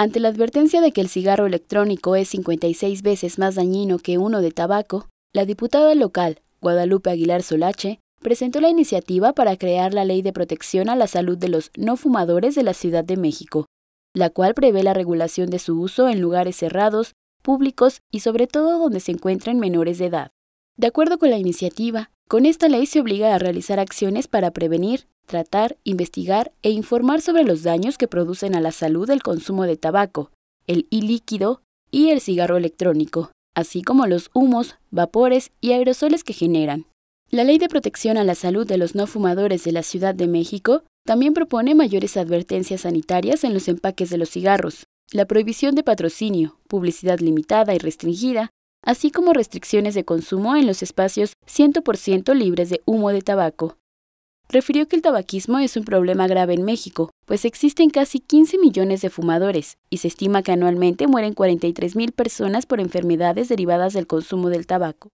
Ante la advertencia de que el cigarro electrónico es 56 veces más dañino que uno de tabaco, la diputada local, Guadalupe Aguilar Solache, presentó la iniciativa para crear la Ley de Protección a la Salud de los No Fumadores de la Ciudad de México, la cual prevé la regulación de su uso en lugares cerrados, públicos y sobre todo donde se encuentren menores de edad. De acuerdo con la iniciativa, con esta ley se obliga a realizar acciones para prevenir, tratar, investigar e informar sobre los daños que producen a la salud el consumo de tabaco, el ilíquido y el cigarro electrónico, así como los humos, vapores y aerosoles que generan. La Ley de Protección a la Salud de los No Fumadores de la Ciudad de México también propone mayores advertencias sanitarias en los empaques de los cigarros, la prohibición de patrocinio, publicidad limitada y restringida, así como restricciones de consumo en los espacios 100% libres de humo de tabaco, refirió que el tabaquismo es un problema grave en México, pues existen casi 15 millones de fumadores y se estima que anualmente mueren 43 mil personas por enfermedades derivadas del consumo del tabaco.